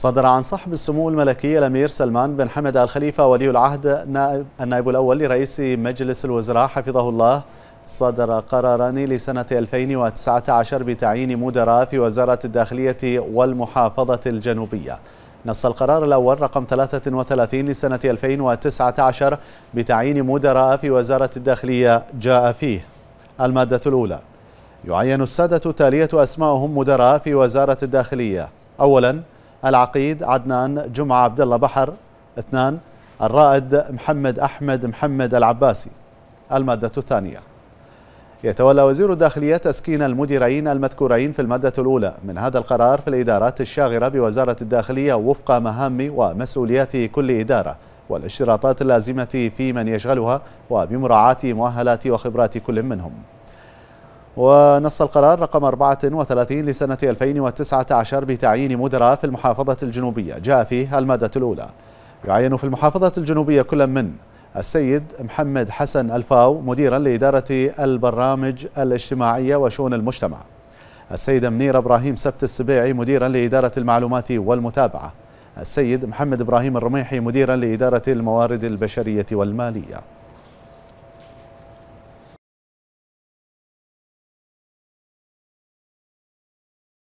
صدر عن صاحب السمو الملكي الأمير سلمان بن حمد آل خليفة ولي العهد نائب النائب الأول لرئيس مجلس الوزراء حفظه الله صدر قراران لسنة 2019 بتعيين مدراء في وزارة الداخلية والمحافظة الجنوبية نص القرار الأول رقم 33 لسنة 2019 بتعيين مدراء في وزارة الداخلية جاء فيه المادة الأولى يعين السادة تالية اسمائهم مدراء في وزارة الداخلية أولاً العقيد عدنان جمعة عبد الله بحر اثنان الرائد محمد أحمد محمد العباسي المادة الثانية يتولى وزير الداخلية تسكين المديرين المذكورين في المادة الأولى من هذا القرار في الإدارات الشاغرة بوزارة الداخلية وفق مهام ومسؤوليات كل إدارة والاشتراطات اللازمة في من يشغلها وبمراعاة مؤهلات وخبرات كل منهم ونص القرار رقم 34 لسنة 2019 بتعيين مدراء في المحافظة الجنوبية جاء فيه المادة الأولى يعين في المحافظة الجنوبية كل من السيد محمد حسن الفاو مديرا لإدارة البرامج الاجتماعية وشؤون المجتمع السيدة منير إبراهيم سبت السبيعي مديرا لإدارة المعلومات والمتابعة السيد محمد إبراهيم الرميحي مديرا لإدارة الموارد البشرية والمالية